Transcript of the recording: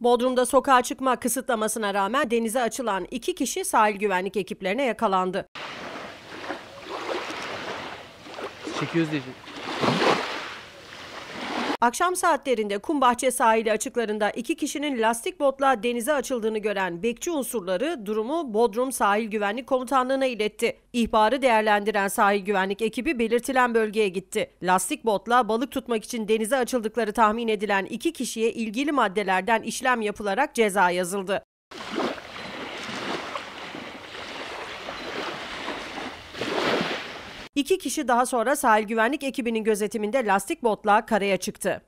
Bodrum'da sokağa çıkma kısıtlamasına rağmen denize açılan iki kişi sahil güvenlik ekiplerine yakalandı. 200 diyecek. Akşam saatlerinde Kumbahçe sahili açıklarında iki kişinin lastik botla denize açıldığını gören bekçi unsurları durumu Bodrum Sahil Güvenlik Komutanlığı'na iletti. İhbarı değerlendiren sahil güvenlik ekibi belirtilen bölgeye gitti. Lastik botla balık tutmak için denize açıldıkları tahmin edilen iki kişiye ilgili maddelerden işlem yapılarak ceza yazıldı. İki kişi daha sonra sahil güvenlik ekibinin gözetiminde lastik botla karaya çıktı.